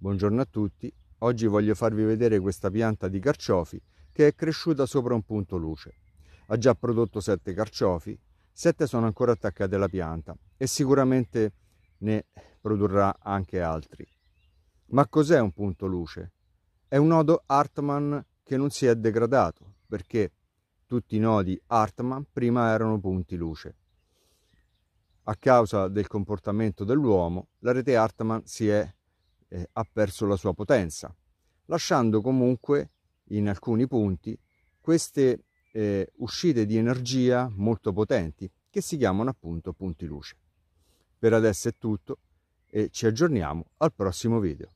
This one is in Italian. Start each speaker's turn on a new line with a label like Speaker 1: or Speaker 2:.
Speaker 1: Buongiorno a tutti, oggi voglio farvi vedere questa pianta di carciofi che è cresciuta sopra un punto luce. Ha già prodotto 7 carciofi, 7 sono ancora attaccati alla pianta e sicuramente ne produrrà anche altri. Ma cos'è un punto luce? È un nodo Hartmann che non si è degradato perché tutti i nodi Hartmann prima erano punti luce. A causa del comportamento dell'uomo la rete Hartmann si è degradata eh, ha perso la sua potenza, lasciando comunque in alcuni punti queste eh, uscite di energia molto potenti che si chiamano appunto punti luce. Per adesso è tutto e ci aggiorniamo al prossimo video.